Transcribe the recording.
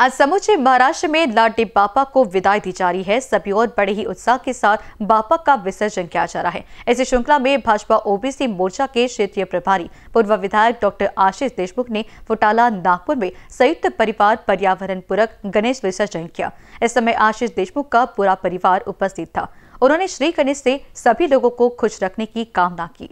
आज समूचे महाराष्ट्र में लाडे बापा को विदाई दी जा रही है सभी और बड़े ही उत्साह के साथ बापा का विसर्जन किया जा रहा है इसी श्रृंखला में भाजपा ओबीसी मोर्चा के क्षेत्रीय प्रभारी पूर्व विधायक डॉक्टर आशीष देशमुख ने फुटाला नागपुर में संयुक्त परिवार पर्यावरण पूरक गणेश विसर्जन किया इस समय आशीष देशमुख का पूरा परिवार उपस्थित था उन्होंने श्री गणेश से सभी लोगों को खुश रखने की कामना की